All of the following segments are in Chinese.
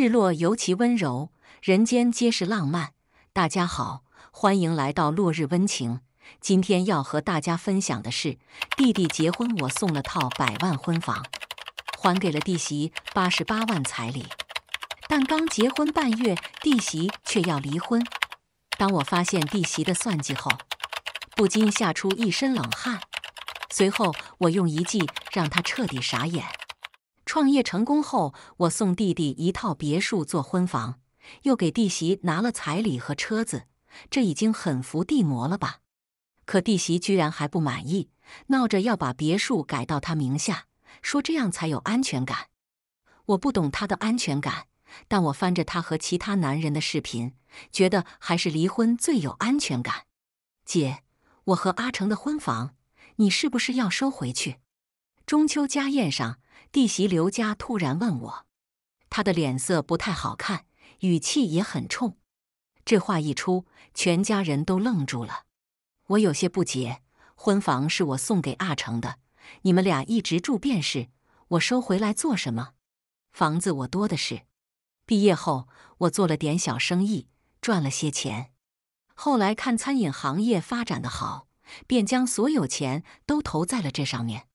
日落尤其温柔，人间皆是浪漫。大家好，欢迎来到落日温情。今天要和大家分享的是，弟弟结婚，我送了套百万婚房，还给了弟媳八十八万彩礼。但刚结婚半月，弟媳却要离婚。当我发现弟媳的算计后，不禁吓出一身冷汗。随后，我用一计让他彻底傻眼。创业成功后，我送弟弟一套别墅做婚房，又给弟媳拿了彩礼和车子，这已经很扶地魔了吧？可弟媳居然还不满意，闹着要把别墅改到她名下，说这样才有安全感。我不懂她的安全感，但我翻着她和其他男人的视频，觉得还是离婚最有安全感。姐，我和阿成的婚房，你是不是要收回去？中秋家宴上。弟媳刘佳突然问我，她的脸色不太好看，语气也很冲。这话一出，全家人都愣住了。我有些不解：婚房是我送给阿成的，你们俩一直住便是，我收回来做什么？房子我多的是。毕业后，我做了点小生意，赚了些钱。后来看餐饮行业发展的好，便将所有钱都投在了这上面。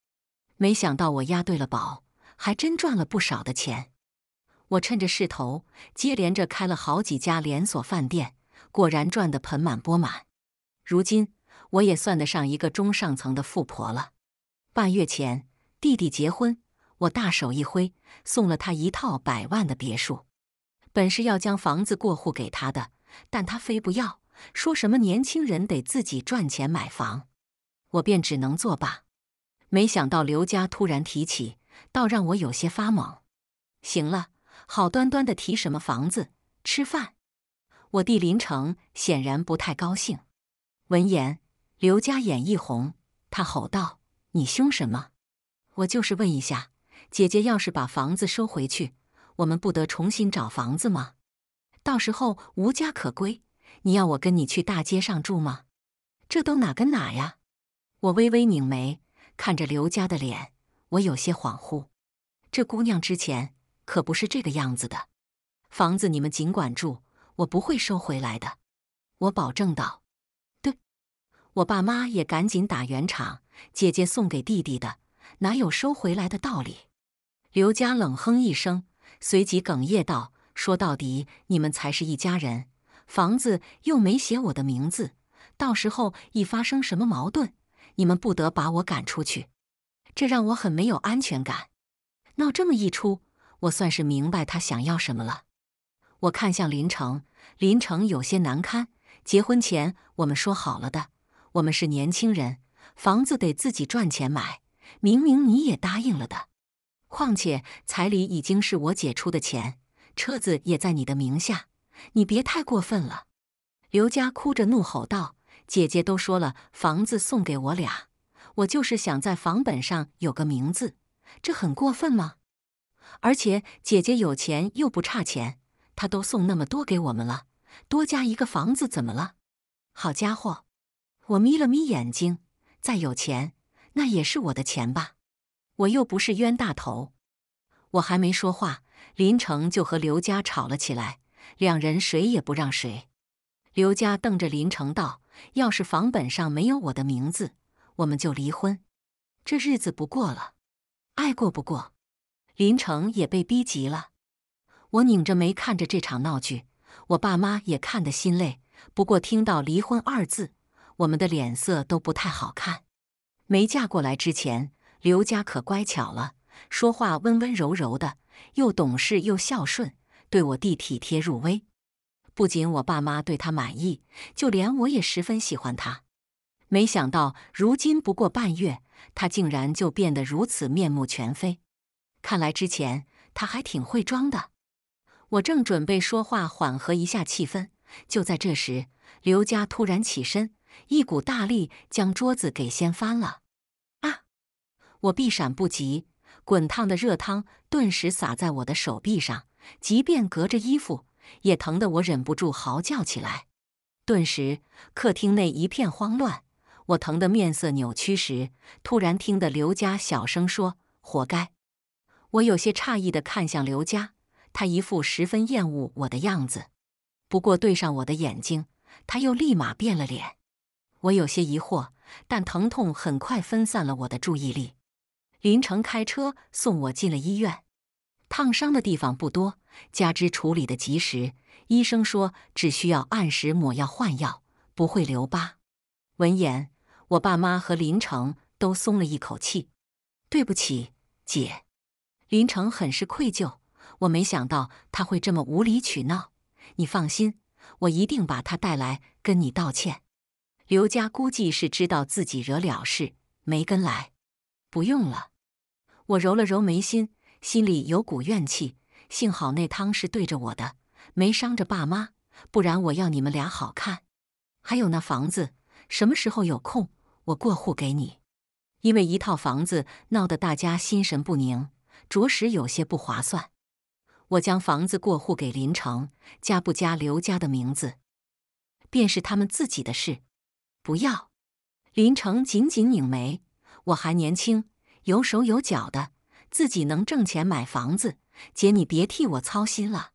没想到我押对了宝。还真赚了不少的钱，我趁着势头接连着开了好几家连锁饭店，果然赚得盆满钵满。如今我也算得上一个中上层的富婆了。半月前弟弟结婚，我大手一挥送了他一套百万的别墅，本是要将房子过户给他的，但他非不要，说什么年轻人得自己赚钱买房，我便只能作罢。没想到刘家突然提起。倒让我有些发懵。行了，好端端的提什么房子吃饭？我弟林成显然不太高兴。闻言，刘家眼一红，他吼道：“你凶什么？我就是问一下，姐姐要是把房子收回去，我们不得重新找房子吗？到时候无家可归，你要我跟你去大街上住吗？这都哪跟哪呀？”我微微拧眉，看着刘家的脸。我有些恍惚，这姑娘之前可不是这个样子的。房子你们尽管住，我不会收回来的，我保证道。对，我爸妈也赶紧打圆场。姐姐送给弟弟的，哪有收回来的道理？刘家冷哼一声，随即哽咽道：“说到底，你们才是一家人，房子又没写我的名字。到时候一发生什么矛盾，你们不得把我赶出去？”这让我很没有安全感，闹这么一出，我算是明白他想要什么了。我看向林成，林成有些难堪。结婚前我们说好了的，我们是年轻人，房子得自己赚钱买。明明你也答应了的，况且彩礼已经是我姐出的钱，车子也在你的名下，你别太过分了。刘佳哭着怒吼道：“姐姐都说了，房子送给我俩。”我就是想在房本上有个名字，这很过分吗？而且姐姐有钱又不差钱，她都送那么多给我们了，多加一个房子怎么了？好家伙，我眯了眯眼睛，再有钱那也是我的钱吧？我又不是冤大头。我还没说话，林成就和刘家吵了起来，两人谁也不让谁。刘家瞪着林成道：“要是房本上没有我的名字。”我们就离婚，这日子不过了，爱过不过。林成也被逼急了，我拧着眉看着这场闹剧，我爸妈也看得心累。不过听到离婚二字，我们的脸色都不太好看。没嫁过来之前，刘家可乖巧了，说话温温柔柔的，又懂事又孝顺，对我弟体贴入微。不仅我爸妈对他满意，就连我也十分喜欢他。没想到，如今不过半月，他竟然就变得如此面目全非。看来之前他还挺会装的。我正准备说话缓和一下气氛，就在这时，刘佳突然起身，一股大力将桌子给掀翻了。啊！我避闪不及，滚烫的热汤顿时洒在我的手臂上，即便隔着衣服，也疼得我忍不住嚎叫起来。顿时，客厅内一片慌乱。我疼得面色扭曲时，突然听得刘佳小声说：“活该。”我有些诧异地看向刘佳，他一副十分厌恶我的样子。不过对上我的眼睛，他又立马变了脸。我有些疑惑，但疼痛很快分散了我的注意力。林成开车送我进了医院，烫伤的地方不多，加之处理的及时，医生说只需要按时抹药换药，不会留疤。闻言。我爸妈和林成都松了一口气。对不起，姐，林成很是愧疚。我没想到他会这么无理取闹。你放心，我一定把他带来跟你道歉。刘家估计是知道自己惹了事，没跟来。不用了，我揉了揉眉心，心里有股怨气。幸好那汤是对着我的，没伤着爸妈，不然我要你们俩好看。还有那房子，什么时候有空？我过户给你，因为一套房子闹得大家心神不宁，着实有些不划算。我将房子过户给林成，加不加刘家的名字，便是他们自己的事。不要。林成紧紧拧眉，我还年轻，有手有脚的，自己能挣钱买房子。姐，你别替我操心了。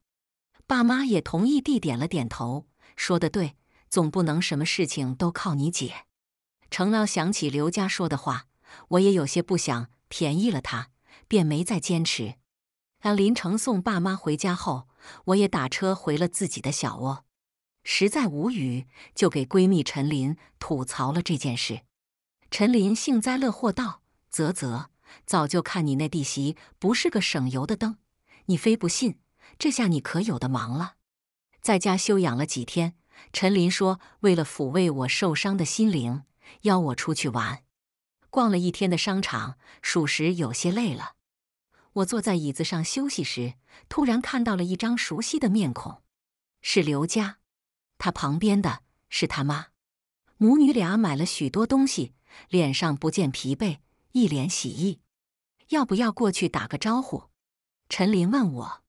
爸妈也同意地点了点头，说的对，总不能什么事情都靠你姐。程老想起刘家说的话，我也有些不想便宜了他，便没再坚持。当林成送爸妈回家后，我也打车回了自己的小窝。实在无语，就给闺蜜陈林吐槽了这件事。陈林幸灾乐祸道：“啧啧，早就看你那弟媳不是个省油的灯，你非不信，这下你可有的忙了。”在家休养了几天，陈林说：“为了抚慰我受伤的心灵。”邀我出去玩，逛了一天的商场，属实有些累了。我坐在椅子上休息时，突然看到了一张熟悉的面孔，是刘佳。她旁边的是他妈，母女俩买了许多东西，脸上不见疲惫，一脸喜意。要不要过去打个招呼？陈林问我。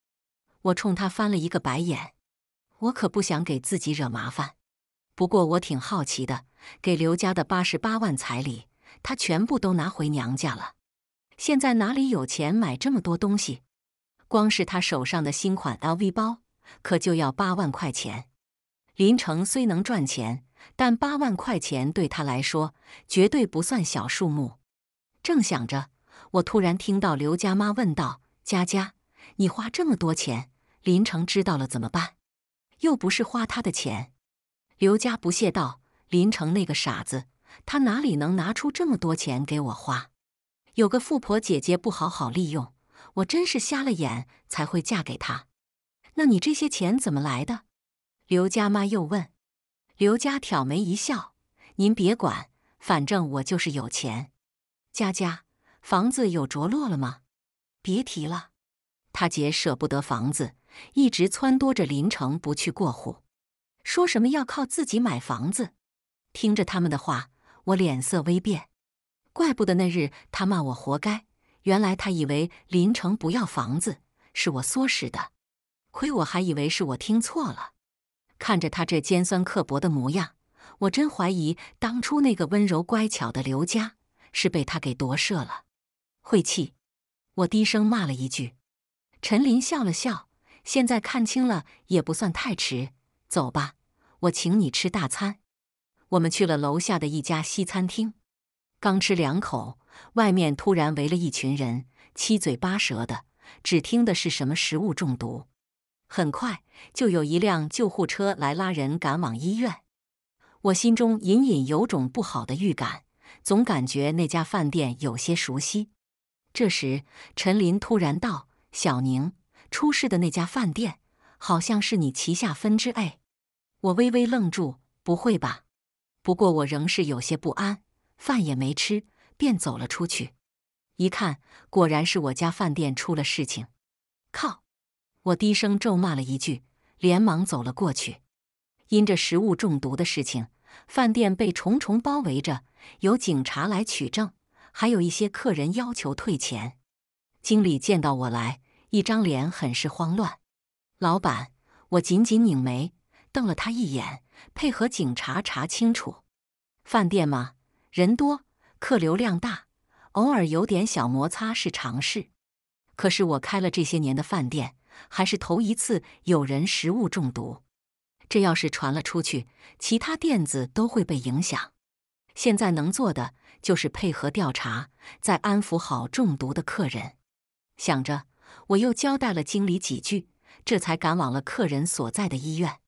我冲他翻了一个白眼，我可不想给自己惹麻烦。不过我挺好奇的。给刘家的八十八万彩礼，她全部都拿回娘家了。现在哪里有钱买这么多东西？光是她手上的新款 LV 包，可就要八万块钱。林成虽能赚钱，但八万块钱对他来说绝对不算小数目。正想着，我突然听到刘家妈问道：“佳佳，你花这么多钱，林成知道了怎么办？又不是花他的钱。”刘佳不屑道。林城那个傻子，他哪里能拿出这么多钱给我花？有个富婆姐姐不好好利用我，真是瞎了眼才会嫁给他。那你这些钱怎么来的？刘家妈又问。刘家挑眉一笑：“您别管，反正我就是有钱。”佳佳，房子有着落了吗？别提了，他姐舍不得房子，一直撺掇着林城不去过户，说什么要靠自己买房子。听着他们的话，我脸色微变，怪不得那日他骂我活该，原来他以为林城不要房子是我唆使的，亏我还以为是我听错了。看着他这尖酸刻薄的模样，我真怀疑当初那个温柔乖巧的刘佳是被他给夺舍了。晦气！我低声骂了一句。陈林笑了笑，现在看清了也不算太迟，走吧，我请你吃大餐。我们去了楼下的一家西餐厅，刚吃两口，外面突然围了一群人，七嘴八舌的，只听的是什么食物中毒。很快就有一辆救护车来拉人赶往医院。我心中隐隐有种不好的预感，总感觉那家饭店有些熟悉。这时，陈林突然道：“小宁，出事的那家饭店好像是你旗下分支。”哎，我微微愣住，不会吧？不过我仍是有些不安，饭也没吃，便走了出去。一看，果然是我家饭店出了事情。靠！我低声咒骂了一句，连忙走了过去。因着食物中毒的事情，饭店被重重包围着，有警察来取证，还有一些客人要求退钱。经理见到我来，一张脸很是慌乱。老板，我紧紧拧眉，瞪了他一眼。配合警察查清楚，饭店嘛，人多，客流量大，偶尔有点小摩擦是常事。可是我开了这些年的饭店，还是头一次有人食物中毒。这要是传了出去，其他店子都会被影响。现在能做的就是配合调查，再安抚好中毒的客人。想着，我又交代了经理几句，这才赶往了客人所在的医院。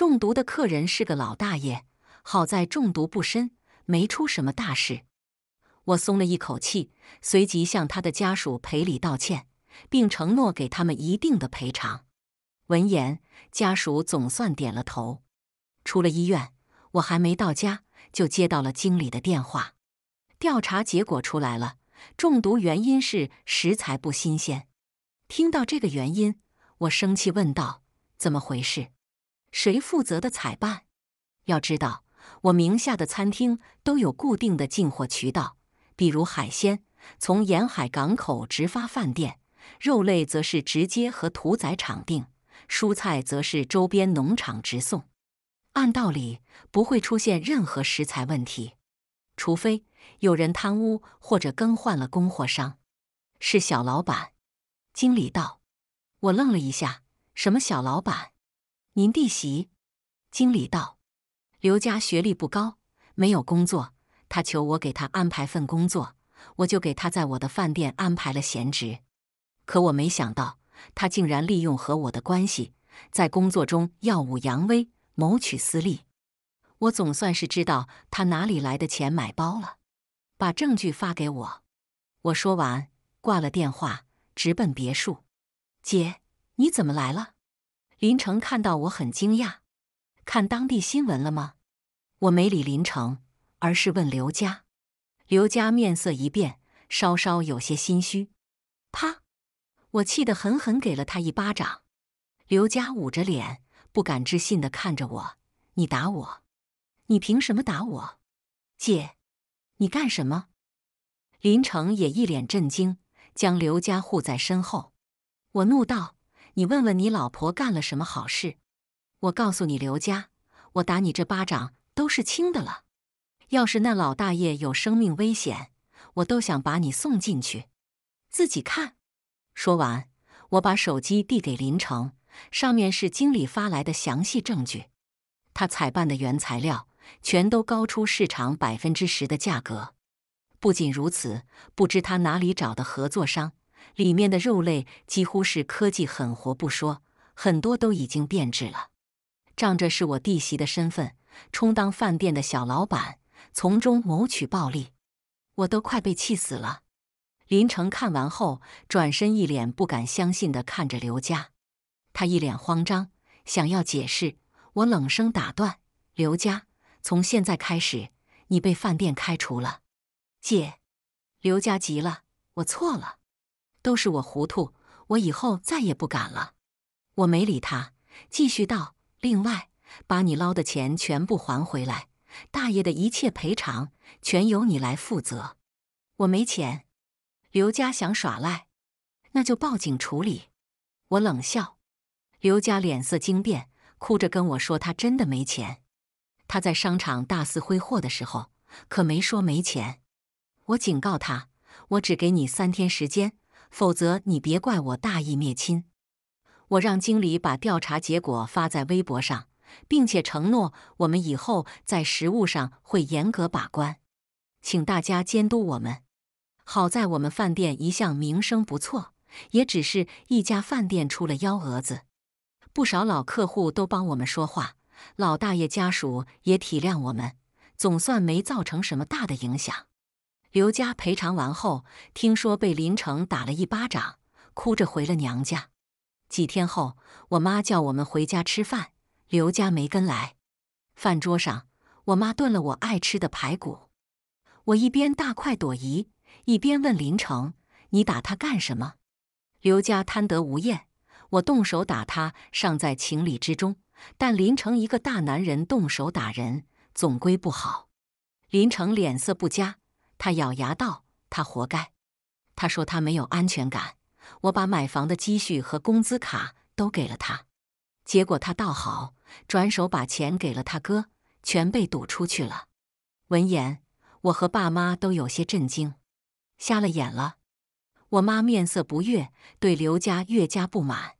中毒的客人是个老大爷，好在中毒不深，没出什么大事。我松了一口气，随即向他的家属赔礼道歉，并承诺给他们一定的赔偿。闻言，家属总算点了头。出了医院，我还没到家，就接到了经理的电话。调查结果出来了，中毒原因是食材不新鲜。听到这个原因，我生气问道：“怎么回事？”谁负责的采办？要知道，我名下的餐厅都有固定的进货渠道，比如海鲜从沿海港口直发饭店，肉类则是直接和屠宰场订，蔬菜则是周边农场直送。按道理不会出现任何食材问题，除非有人贪污或者更换了供货商。是小老板，经理道。我愣了一下，什么小老板？您弟媳，经理道：“刘家学历不高，没有工作，他求我给他安排份工作，我就给他在我的饭店安排了闲职。可我没想到，他竟然利用和我的关系，在工作中耀武扬威，谋取私利。我总算是知道他哪里来的钱买包了，把证据发给我。”我说完，挂了电话，直奔别墅。姐，你怎么来了？林成看到我很惊讶，看当地新闻了吗？我没理林成，而是问刘佳。刘佳面色一变，稍稍有些心虚。啪！我气得狠狠给了他一巴掌。刘佳捂着脸，不敢置信的看着我：“你打我？你凭什么打我？姐，你干什么？”林成也一脸震惊，将刘佳护在身后。我怒道。你问问你老婆干了什么好事？我告诉你，刘家，我打你这巴掌都是轻的了。要是那老大爷有生命危险，我都想把你送进去。自己看。说完，我把手机递给林成，上面是经理发来的详细证据。他采办的原材料全都高出市场百分之十的价格。不仅如此，不知他哪里找的合作商。里面的肉类几乎是科技狠活不说，很多都已经变质了。仗着是我弟媳的身份，充当饭店的小老板，从中谋取暴利，我都快被气死了。林成看完后，转身一脸不敢相信地看着刘家，他一脸慌张，想要解释。我冷声打断：“刘家，从现在开始，你被饭店开除了。”姐，刘家急了：“我错了。”都是我糊涂，我以后再也不敢了。我没理他，继续道：“另外，把你捞的钱全部还回来，大爷的一切赔偿全由你来负责。”我没钱，刘家想耍赖，那就报警处理。我冷笑，刘家脸色惊变，哭着跟我说：“他真的没钱。他在商场大肆挥霍的时候，可没说没钱。”我警告他：“我只给你三天时间。”否则，你别怪我大义灭亲。我让经理把调查结果发在微博上，并且承诺我们以后在食物上会严格把关，请大家监督我们。好在我们饭店一向名声不错，也只是一家饭店出了幺蛾子，不少老客户都帮我们说话，老大爷家属也体谅我们，总算没造成什么大的影响。刘家赔偿完后，听说被林成打了一巴掌，哭着回了娘家。几天后，我妈叫我们回家吃饭，刘家没跟来。饭桌上，我妈炖了我爱吃的排骨，我一边大快朵颐，一边问林成：“你打他干什么？”刘家贪得无厌，我动手打他尚在情理之中，但林成一个大男人动手打人，总归不好。林成脸色不佳。他咬牙道：“他活该。”他说他没有安全感。我把买房的积蓄和工资卡都给了他，结果他倒好，转手把钱给了他哥，全被赌出去了。闻言，我和爸妈都有些震惊，瞎了眼了。我妈面色不悦，对刘家越加不满。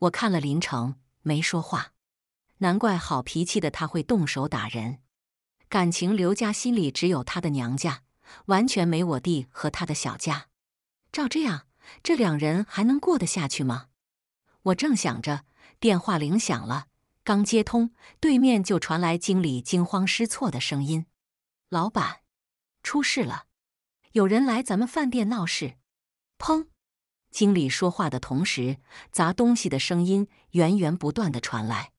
我看了林成，没说话。难怪好脾气的他会动手打人，感情刘家心里只有他的娘家。完全没我弟和他的小家，照这样，这两人还能过得下去吗？我正想着，电话铃响了，刚接通，对面就传来经理惊慌失措的声音：“老板，出事了，有人来咱们饭店闹事！”砰！经理说话的同时，砸东西的声音源源不断的传来，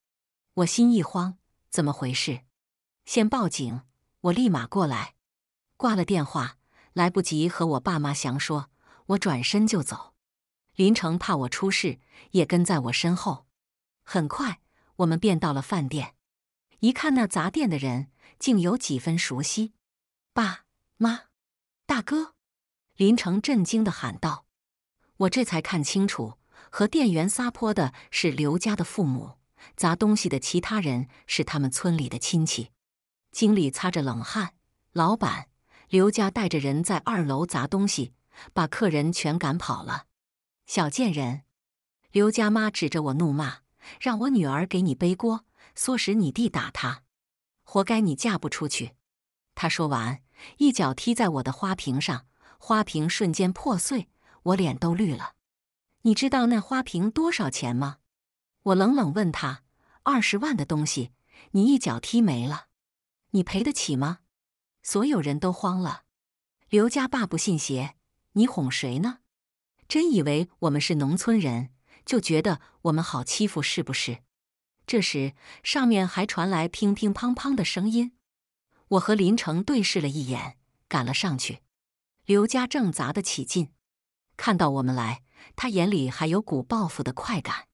我心一慌，怎么回事？先报警，我立马过来。挂了电话，来不及和我爸妈详说，我转身就走。林成怕我出事，也跟在我身后。很快，我们便到了饭店。一看那砸店的人，竟有几分熟悉。爸妈，大哥！林成震惊的喊道。我这才看清楚，和店员撒泼的是刘家的父母，砸东西的其他人是他们村里的亲戚。经理擦着冷汗，老板。刘家带着人在二楼砸东西，把客人全赶跑了。小贱人！刘家妈指着我怒骂：“让我女儿给你背锅，唆使你弟打他，活该你嫁不出去！”她说完，一脚踢在我的花瓶上，花瓶瞬间破碎，我脸都绿了。你知道那花瓶多少钱吗？我冷冷问他：“二十万的东西，你一脚踢没了，你赔得起吗？”所有人都慌了。刘家爸不信邪，你哄谁呢？真以为我们是农村人，就觉得我们好欺负是不是？这时，上面还传来乒乒乓乓的声音。我和林成对视了一眼，赶了上去。刘家正砸得起劲，看到我们来，他眼里还有股报复的快感。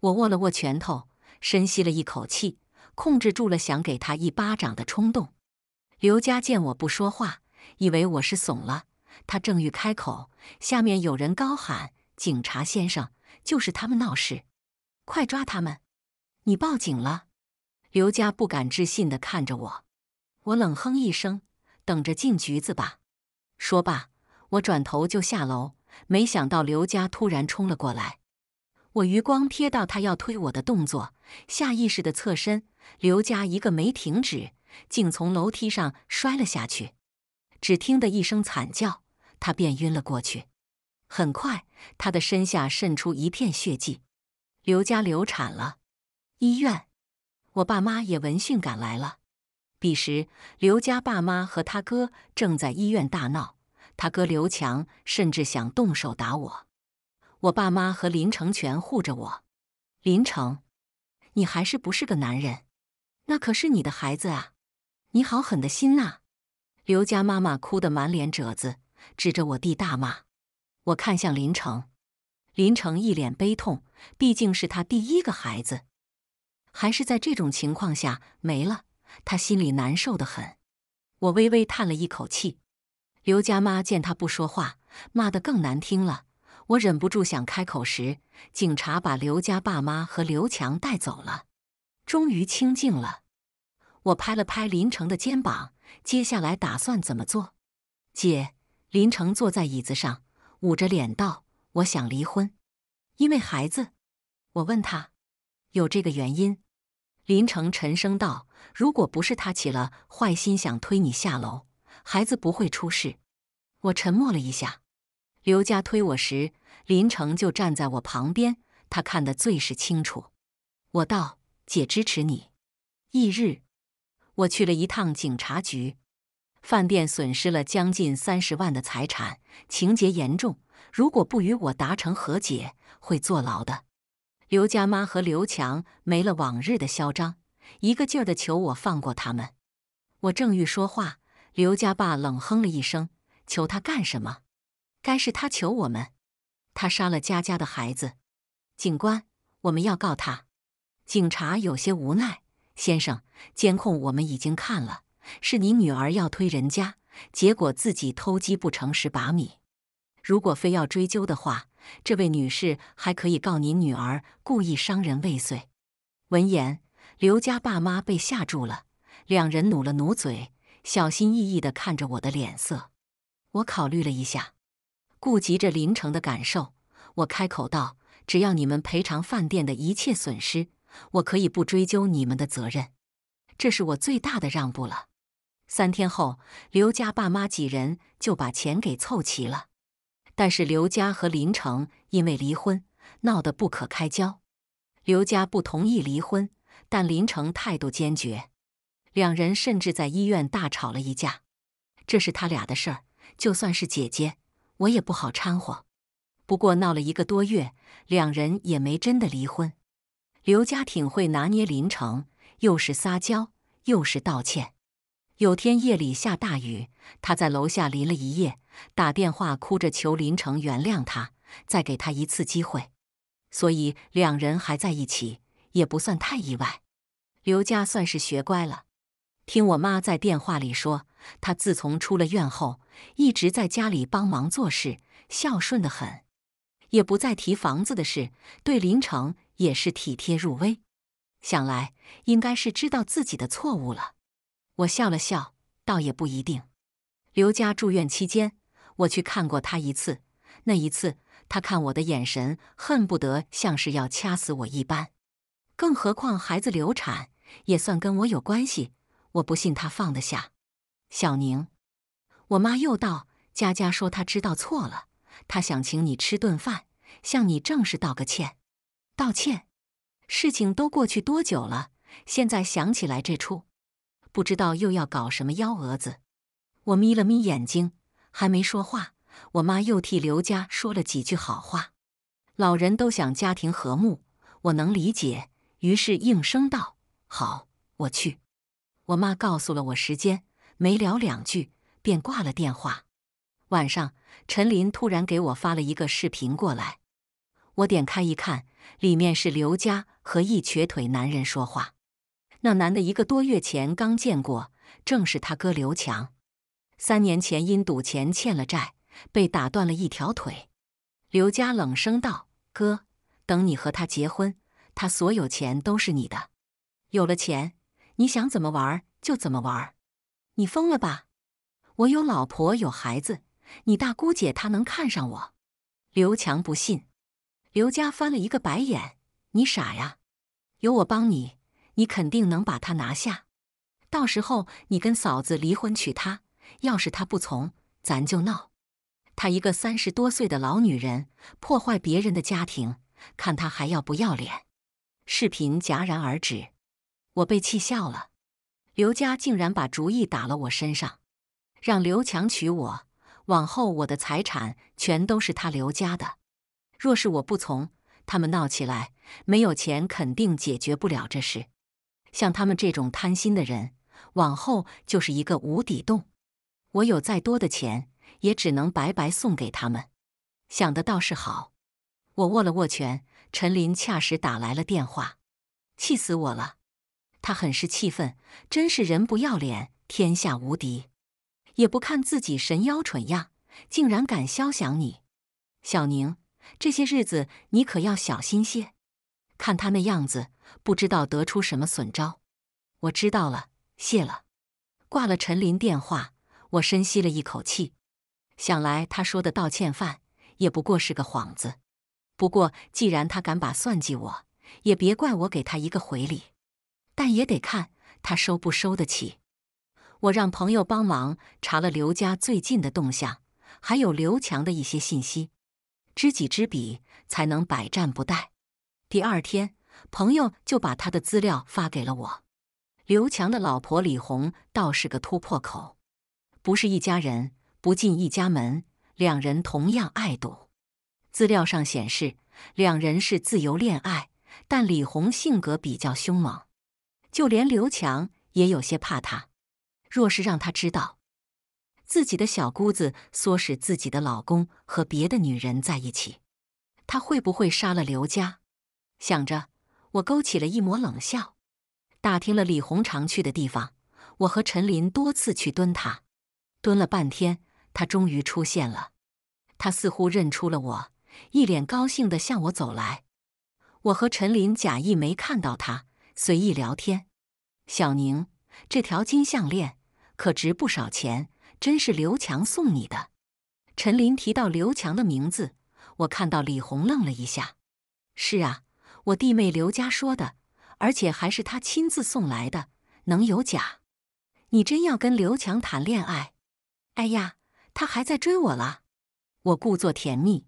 我握了握拳头，深吸了一口气，控制住了想给他一巴掌的冲动。刘家见我不说话，以为我是怂了。他正欲开口，下面有人高喊：“警察先生，就是他们闹事，快抓他们！”你报警了？刘家不敢置信地看着我。我冷哼一声：“等着进局子吧。”说罢，我转头就下楼。没想到刘家突然冲了过来，我余光瞥到他要推我的动作，下意识的侧身。刘家一个没停止。竟从楼梯上摔了下去，只听得一声惨叫，他便晕了过去。很快，他的身下渗出一片血迹。刘家流产了，医院，我爸妈也闻讯赶来了。彼时，刘家爸妈和他哥正在医院大闹，他哥刘强甚至想动手打我。我爸妈和林成全护着我。林成，你还是不是个男人？那可是你的孩子啊！你好狠的心呐！刘家妈妈哭得满脸褶子，指着我弟大骂。我看向林成，林成一脸悲痛，毕竟是他第一个孩子，还是在这种情况下没了，他心里难受的很。我微微叹了一口气。刘家妈见他不说话，骂得更难听了。我忍不住想开口时，警察把刘家爸妈和刘强带走了，终于清静了。我拍了拍林成的肩膀，接下来打算怎么做？姐，林成坐在椅子上，捂着脸道：“我想离婚，因为孩子。”我问他：“有这个原因？”林成沉声道：“如果不是他起了坏心，想推你下楼，孩子不会出事。”我沉默了一下。刘家推我时，林成就站在我旁边，他看得最是清楚。我道：“姐，支持你。”翌日。我去了一趟警察局，饭店损失了将近三十万的财产，情节严重，如果不与我达成和解，会坐牢的。刘家妈和刘强没了往日的嚣张，一个劲儿的求我放过他们。我正欲说话，刘家爸冷哼了一声：“求他干什么？该是他求我们。他杀了佳佳的孩子，警官，我们要告他。”警察有些无奈。先生，监控我们已经看了，是你女儿要推人家，结果自己偷鸡不成蚀把米。如果非要追究的话，这位女士还可以告你女儿故意伤人未遂。闻言，刘家爸妈被吓住了，两人努了努嘴，小心翼翼的看着我的脸色。我考虑了一下，顾及着林城的感受，我开口道：“只要你们赔偿饭店的一切损失。”我可以不追究你们的责任，这是我最大的让步了。三天后，刘家爸妈几人就把钱给凑齐了。但是刘家和林成因为离婚闹得不可开交，刘家不同意离婚，但林成态度坚决，两人甚至在医院大吵了一架。这是他俩的事儿，就算是姐姐，我也不好掺和。不过闹了一个多月，两人也没真的离婚。刘家挺会拿捏林城，又是撒娇，又是道歉。有天夜里下大雨，他在楼下淋了一夜，打电话哭着求林城原谅他，再给他一次机会。所以两人还在一起，也不算太意外。刘家算是学乖了，听我妈在电话里说，她自从出了院后，一直在家里帮忙做事，孝顺得很，也不再提房子的事，对林城。也是体贴入微，想来应该是知道自己的错误了。我笑了笑，倒也不一定。刘家住院期间，我去看过他一次，那一次他看我的眼神，恨不得像是要掐死我一般。更何况孩子流产也算跟我有关系，我不信他放得下。小宁，我妈又道：“佳佳说她知道错了，她想请你吃顿饭，向你正式道个歉。”道歉，事情都过去多久了？现在想起来这出，不知道又要搞什么幺蛾子。我眯了眯眼睛，还没说话，我妈又替刘家说了几句好话。老人都想家庭和睦，我能理解。于是应声道：“好，我去。”我妈告诉了我时间，没聊两句便挂了电话。晚上，陈林突然给我发了一个视频过来。我点开一看，里面是刘家和一瘸腿男人说话。那男的一个多月前刚见过，正是他哥刘强。三年前因赌钱欠了债，被打断了一条腿。刘家冷声道：“哥，等你和他结婚，他所有钱都是你的。有了钱，你想怎么玩就怎么玩。你疯了吧？我有老婆有孩子，你大姑姐她能看上我？”刘强不信。刘佳翻了一个白眼：“你傻呀，有我帮你，你肯定能把他拿下。到时候你跟嫂子离婚，娶她。要是她不从，咱就闹。她一个三十多岁的老女人，破坏别人的家庭，看她还要不要脸。”视频戛然而止，我被气笑了。刘佳竟然把主意打了我身上，让刘强娶我，往后我的财产全都是他刘家的。若是我不从，他们闹起来，没有钱肯定解决不了这事。像他们这种贪心的人，往后就是一个无底洞。我有再多的钱，也只能白白送给他们。想的倒是好，我握了握拳。陈林恰时打来了电话，气死我了！他很是气愤，真是人不要脸天下无敌，也不看自己神妖蠢样，竟然敢肖想你，小宁。这些日子你可要小心些，看他那样子，不知道得出什么损招。我知道了，谢了。挂了陈林电话，我深吸了一口气，想来他说的道歉饭也不过是个幌子。不过既然他敢把算计我，也别怪我给他一个回礼。但也得看他收不收得起。我让朋友帮忙查了刘家最近的动向，还有刘强的一些信息。知己知彼，才能百战不殆。第二天，朋友就把他的资料发给了我。刘强的老婆李红倒是个突破口，不是一家人，不进一家门。两人同样爱赌，资料上显示两人是自由恋爱，但李红性格比较凶猛，就连刘强也有些怕他。若是让他知道。自己的小姑子唆使自己的老公和别的女人在一起，她会不会杀了刘家？想着，我勾起了一抹冷笑。打听了李红常去的地方，我和陈林多次去蹲他，蹲了半天，他终于出现了。他似乎认出了我，一脸高兴的向我走来。我和陈林假意没看到他，随意聊天。小宁，这条金项链可值不少钱。真是刘强送你的，陈林提到刘强的名字，我看到李红愣了一下。是啊，我弟妹刘佳说的，而且还是他亲自送来的，能有假？你真要跟刘强谈恋爱？哎呀，他还在追我啦！我故作甜蜜，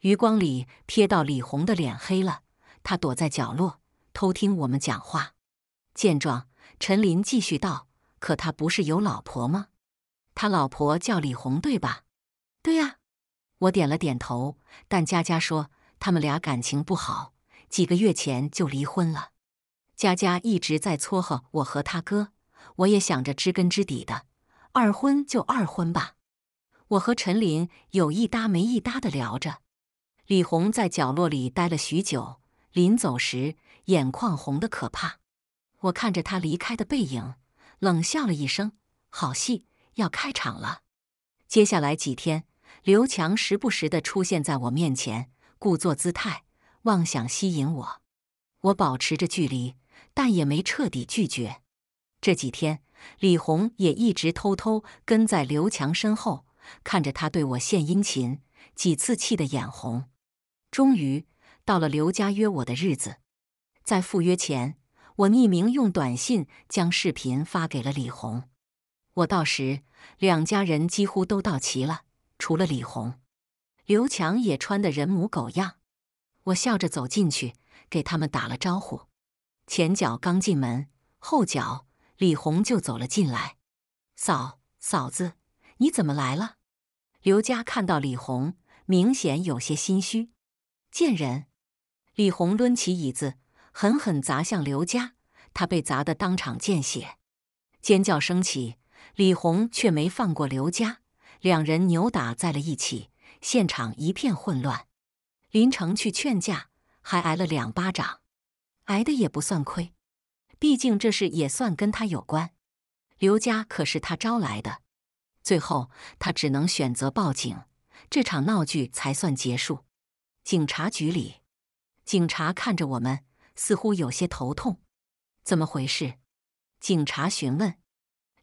余光里瞥到李红的脸黑了，他躲在角落偷听我们讲话。见状，陈林继续道：“可他不是有老婆吗？”他老婆叫李红，对吧？对呀，我点了点头。但佳佳说他们俩感情不好，几个月前就离婚了。佳佳一直在撮合我和他哥，我也想着知根知底的，二婚就二婚吧。我和陈林有一搭没一搭的聊着，李红在角落里待了许久，临走时眼眶红得可怕。我看着他离开的背影，冷笑了一声：好戏。要开场了，接下来几天，刘强时不时的出现在我面前，故作姿态，妄想吸引我。我保持着距离，但也没彻底拒绝。这几天，李红也一直偷偷跟在刘强身后，看着他对我献殷勤，几次气的眼红。终于到了刘家约我的日子，在赴约前，我匿名用短信将视频发给了李红，我到时。两家人几乎都到齐了，除了李红，刘强也穿得人模狗样。我笑着走进去，给他们打了招呼。前脚刚进门，后脚李红就走了进来。嫂嫂子，你怎么来了？刘家看到李红，明显有些心虚。贱人！李红抡起椅子，狠狠砸向刘家，他被砸得当场见血，尖叫声起。李红却没放过刘家，两人扭打在了一起，现场一片混乱。林成去劝架，还挨了两巴掌，挨的也不算亏，毕竟这事也算跟他有关。刘家可是他招来的，最后他只能选择报警，这场闹剧才算结束。警察局里，警察看着我们，似乎有些头痛。怎么回事？警察询问。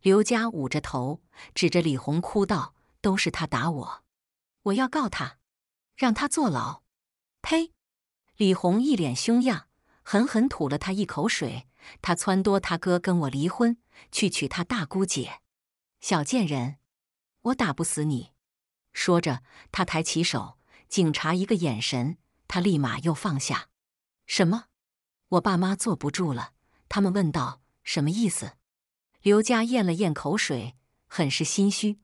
刘佳捂着头，指着李红哭道：“都是他打我，我要告他，让他坐牢！”呸！李红一脸凶样，狠狠吐了他一口水。他撺掇他哥跟我离婚，去娶他大姑姐。小贱人，我打不死你！说着，他抬起手，警察一个眼神，他立马又放下。什么？我爸妈坐不住了，他们问道：“什么意思？”刘佳咽了咽口水，很是心虚，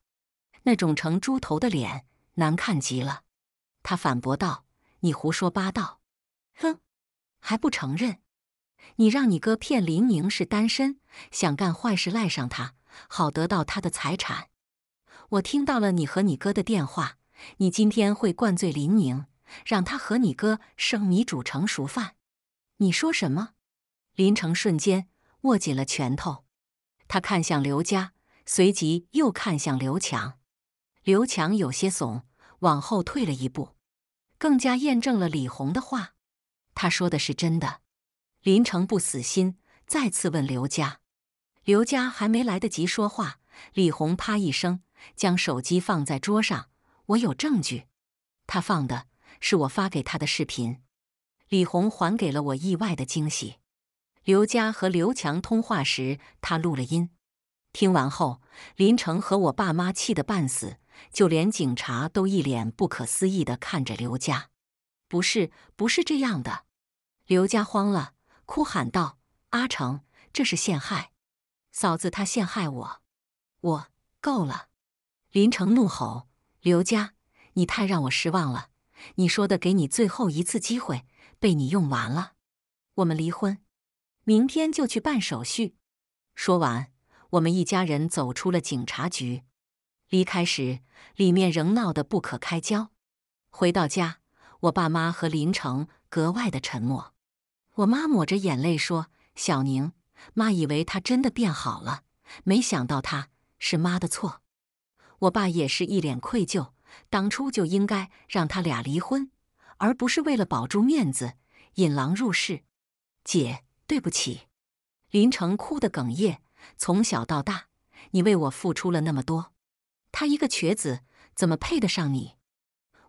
那种成猪头的脸难看极了。他反驳道：“你胡说八道，哼，还不承认？你让你哥骗林宁是单身，想干坏事赖上他，好得到他的财产。我听到了你和你哥的电话，你今天会灌醉林宁，让他和你哥生米煮成熟饭。你说什么？”林成瞬间握紧了拳头。他看向刘家，随即又看向刘强。刘强有些怂，往后退了一步，更加验证了李红的话。他说的是真的。林成不死心，再次问刘家。刘家还没来得及说话，李红啪一声将手机放在桌上：“我有证据，他放的是我发给他的视频。李红还给了我意外的惊喜。”刘家和刘强通话时，他录了音。听完后，林成和我爸妈气得半死，就连警察都一脸不可思议的看着刘家。不是，不是这样的！刘家慌了，哭喊道：“阿成，这是陷害！嫂子，她陷害我！我……够了！”林成怒吼：“刘家，你太让我失望了！你说的给你最后一次机会，被你用完了！我们离婚！”明天就去办手续。说完，我们一家人走出了警察局。离开时，里面仍闹得不可开交。回到家，我爸妈和林成格外的沉默。我妈抹着眼泪说：“小宁，妈以为他真的变好了，没想到他是妈的错。”我爸也是一脸愧疚，当初就应该让他俩离婚，而不是为了保住面子引狼入室。姐。对不起，林成哭得哽咽。从小到大，你为我付出了那么多，他一个瘸子怎么配得上你？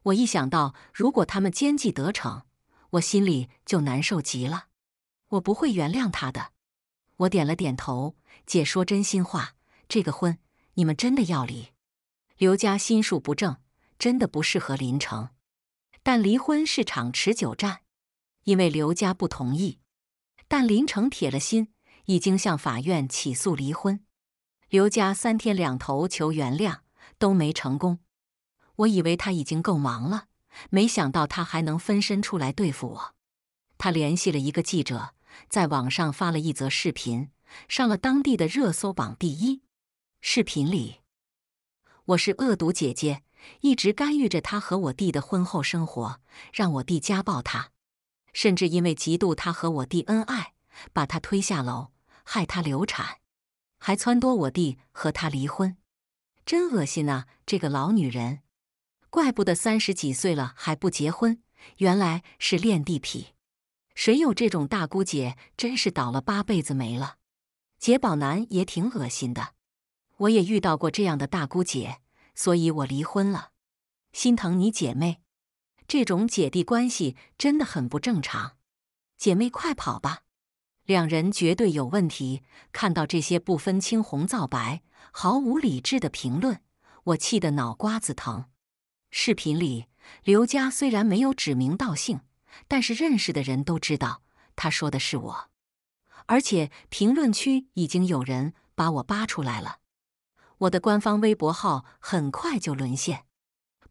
我一想到如果他们奸计得逞，我心里就难受极了。我不会原谅他的。我点了点头。姐说真心话，这个婚你们真的要离？刘家心术不正，真的不适合林城。但离婚是场持久战，因为刘家不同意。但林成铁了心，已经向法院起诉离婚。刘家三天两头求原谅都没成功。我以为他已经够忙了，没想到他还能分身出来对付我。他联系了一个记者，在网上发了一则视频，上了当地的热搜榜第一。视频里，我是恶毒姐姐，一直干预着他和我弟的婚后生活，让我弟家暴他。甚至因为嫉妒他和我弟恩爱，把他推下楼，害他流产，还撺掇我弟和他离婚，真恶心啊！这个老女人，怪不得三十几岁了还不结婚，原来是恋地痞。谁有这种大姑姐，真是倒了八辈子霉了。解宝男也挺恶心的，我也遇到过这样的大姑姐，所以我离婚了。心疼你姐妹。这种姐弟关系真的很不正常，姐妹快跑吧！两人绝对有问题。看到这些不分青红皂白、毫无理智的评论，我气得脑瓜子疼。视频里，刘佳虽然没有指名道姓，但是认识的人都知道，她说的是我。而且评论区已经有人把我扒出来了，我的官方微博号很快就沦陷。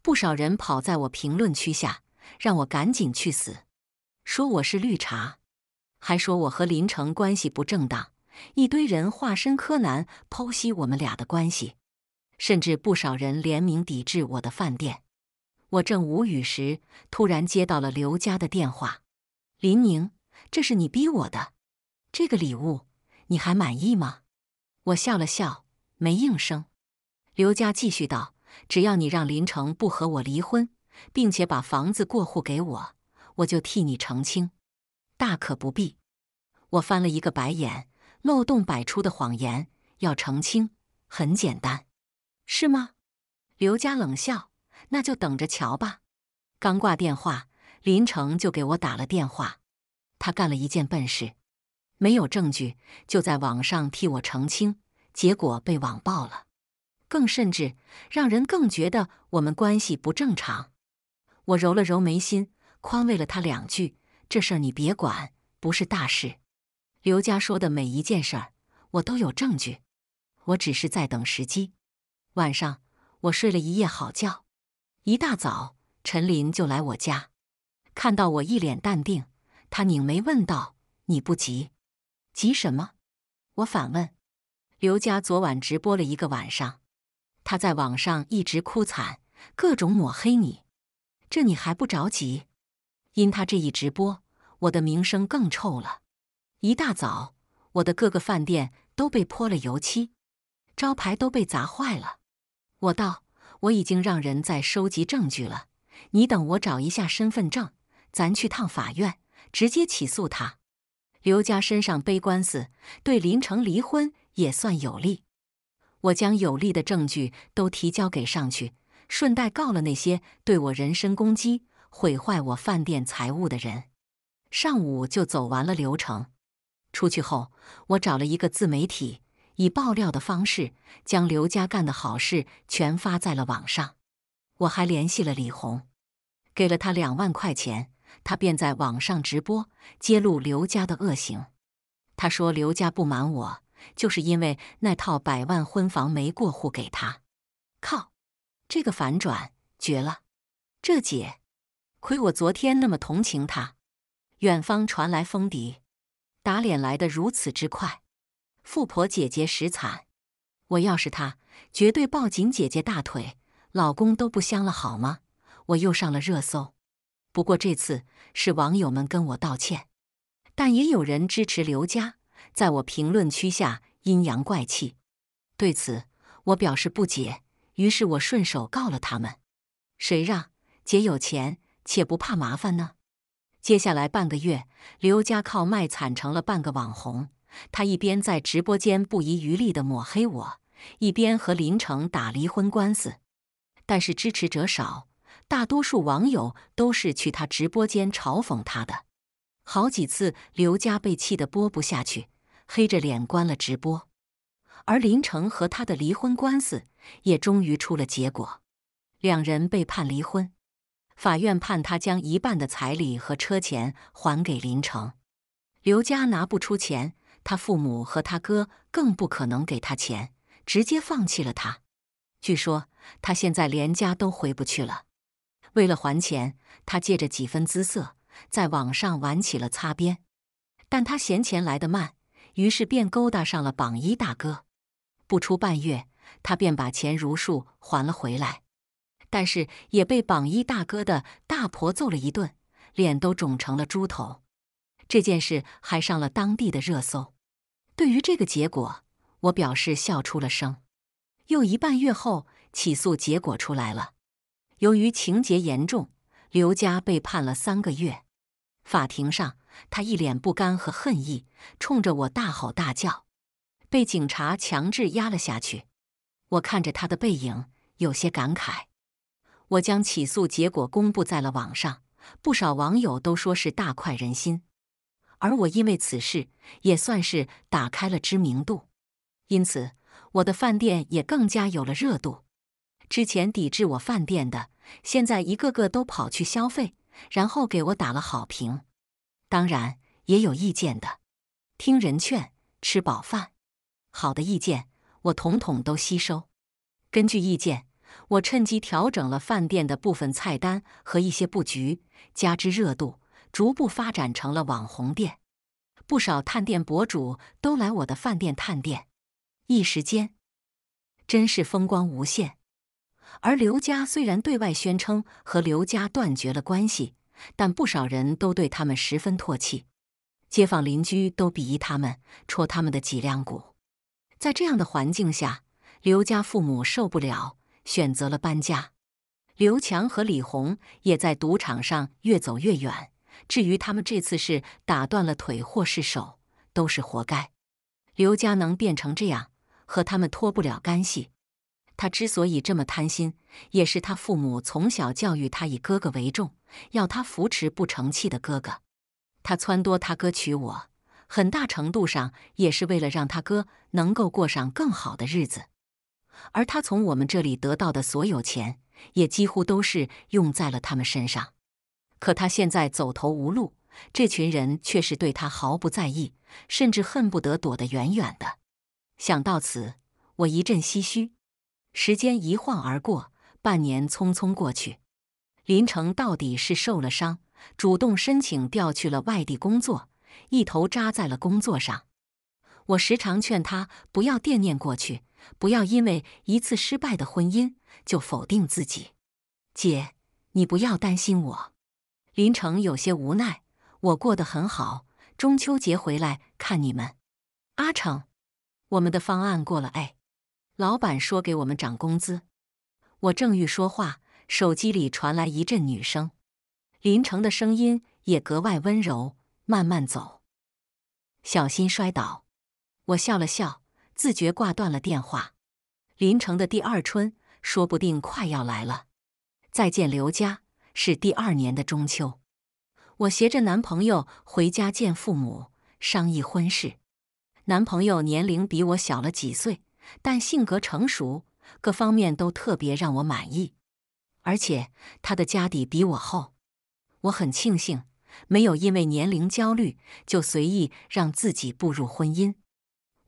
不少人跑在我评论区下，让我赶紧去死，说我是绿茶，还说我和林城关系不正当，一堆人化身柯南剖析我们俩的关系，甚至不少人联名抵制我的饭店。我正无语时，突然接到了刘家的电话：“林宁，这是你逼我的，这个礼物你还满意吗？”我笑了笑，没应声。刘家继续道。只要你让林成不和我离婚，并且把房子过户给我，我就替你澄清。大可不必。我翻了一个白眼，漏洞百出的谎言要澄清很简单，是吗？刘佳冷笑：“那就等着瞧吧。”刚挂电话，林成就给我打了电话。他干了一件笨事，没有证据就在网上替我澄清，结果被网暴了。更甚至让人更觉得我们关系不正常。我揉了揉眉心，宽慰了他两句：“这事儿你别管，不是大事。”刘佳说的每一件事儿，我都有证据。我只是在等时机。晚上我睡了一夜好觉，一大早陈林就来我家，看到我一脸淡定，他拧眉问道：“你不急？急什么？”我反问：“刘佳昨晚直播了一个晚上。”他在网上一直哭惨，各种抹黑你，这你还不着急？因他这一直播，我的名声更臭了。一大早，我的各个饭店都被泼了油漆，招牌都被砸坏了。我道我已经让人在收集证据了，你等我找一下身份证，咱去趟法院，直接起诉他。刘家身上背官司，对林成离婚也算有利。我将有力的证据都提交给上去，顺带告了那些对我人身攻击、毁坏我饭店财物的人。上午就走完了流程，出去后，我找了一个自媒体，以爆料的方式将刘家干的好事全发在了网上。我还联系了李红，给了他两万块钱，他便在网上直播揭露刘家的恶行。他说刘家不瞒我。就是因为那套百万婚房没过户给她，靠！这个反转绝了！这姐，亏我昨天那么同情她。远方传来风笛，打脸来的如此之快。富婆姐姐实惨，我要是她，绝对抱紧姐姐大腿，老公都不香了好吗？我又上了热搜，不过这次是网友们跟我道歉，但也有人支持刘佳。在我评论区下阴阳怪气，对此我表示不解。于是我顺手告了他们。谁让姐有钱且不怕麻烦呢？接下来半个月，刘家靠卖惨成了半个网红。他一边在直播间不遗余力的抹黑我，一边和林成打离婚官司。但是支持者少，大多数网友都是去他直播间嘲讽他的。好几次，刘家被气得播不下去。黑着脸关了直播，而林成和他的离婚官司也终于出了结果，两人被判离婚，法院判他将一半的彩礼和车钱还给林成。刘佳拿不出钱，他父母和他哥更不可能给他钱，直接放弃了他。据说他现在连家都回不去了。为了还钱，他借着几分姿色，在网上玩起了擦边，但他嫌钱来得慢。于是便勾搭上了榜一大哥，不出半月，他便把钱如数还了回来，但是也被榜一大哥的大婆揍了一顿，脸都肿成了猪头。这件事还上了当地的热搜。对于这个结果，我表示笑出了声。又一半月后，起诉结果出来了，由于情节严重，刘家被判了三个月。法庭上。他一脸不甘和恨意，冲着我大吼大叫，被警察强制压了下去。我看着他的背影，有些感慨。我将起诉结果公布在了网上，不少网友都说是大快人心。而我因为此事，也算是打开了知名度，因此我的饭店也更加有了热度。之前抵制我饭店的，现在一个个都跑去消费，然后给我打了好评。当然也有意见的，听人劝，吃饱饭。好的意见我统统都吸收。根据意见，我趁机调整了饭店的部分菜单和一些布局，加之热度，逐步发展成了网红店。不少探店博主都来我的饭店探店，一时间真是风光无限。而刘家虽然对外宣称和刘家断绝了关系。但不少人都对他们十分唾弃，街坊邻居都鄙夷他们，戳他们的脊梁骨。在这样的环境下，刘家父母受不了，选择了搬家。刘强和李红也在赌场上越走越远。至于他们这次是打断了腿或是手，都是活该。刘家能变成这样，和他们脱不了干系。他之所以这么贪心，也是他父母从小教育他以哥哥为重要，他扶持不成器的哥哥。他撺掇他哥娶我，很大程度上也是为了让他哥能够过上更好的日子。而他从我们这里得到的所有钱，也几乎都是用在了他们身上。可他现在走投无路，这群人却是对他毫不在意，甚至恨不得躲得远远的。想到此，我一阵唏嘘。时间一晃而过，半年匆匆过去。林成到底是受了伤，主动申请调去了外地工作，一头扎在了工作上。我时常劝他不要惦念过去，不要因为一次失败的婚姻就否定自己。姐，你不要担心我。林成有些无奈：“我过得很好，中秋节回来看你们。”阿成，我们的方案过了哎。老板说给我们涨工资，我正欲说话，手机里传来一阵女声，林成的声音也格外温柔：“慢慢走，小心摔倒。”我笑了笑，自觉挂断了电话。林成的第二春说不定快要来了。再见刘家，是第二年的中秋，我携着男朋友回家见父母，商议婚事。男朋友年龄比我小了几岁。但性格成熟，各方面都特别让我满意，而且他的家底比我厚，我很庆幸没有因为年龄焦虑就随意让自己步入婚姻。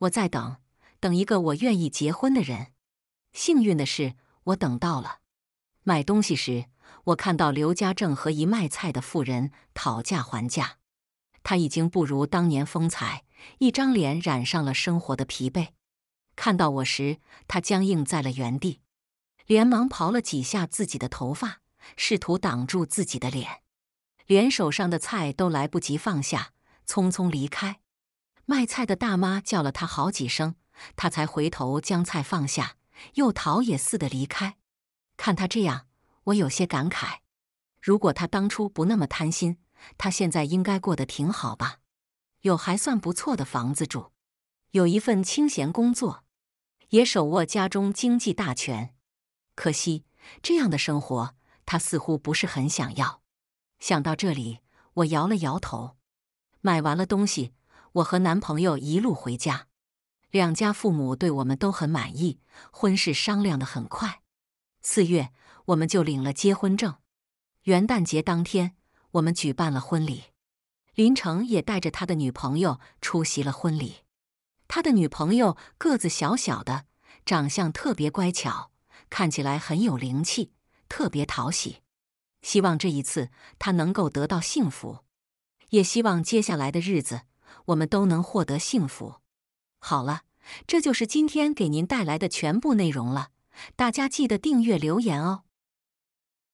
我在等，等一个我愿意结婚的人。幸运的是，我等到了。买东西时，我看到刘家正和一卖菜的妇人讨价还价，他已经不如当年风采，一张脸染上了生活的疲惫。看到我时，他僵硬在了原地，连忙刨了几下自己的头发，试图挡住自己的脸，连手上的菜都来不及放下，匆匆离开。卖菜的大妈叫了他好几声，他才回头将菜放下，又逃也似的离开。看他这样，我有些感慨：如果他当初不那么贪心，他现在应该过得挺好吧？有还算不错的房子住，有一份清闲工作。也手握家中经济大权，可惜这样的生活，他似乎不是很想要。想到这里，我摇了摇头。买完了东西，我和男朋友一路回家。两家父母对我们都很满意，婚事商量的很快。四月，我们就领了结婚证。元旦节当天，我们举办了婚礼。林成也带着他的女朋友出席了婚礼。他的女朋友个子小小的，长相特别乖巧，看起来很有灵气，特别讨喜。希望这一次他能够得到幸福，也希望接下来的日子我们都能获得幸福。好了，这就是今天给您带来的全部内容了，大家记得订阅留言哦。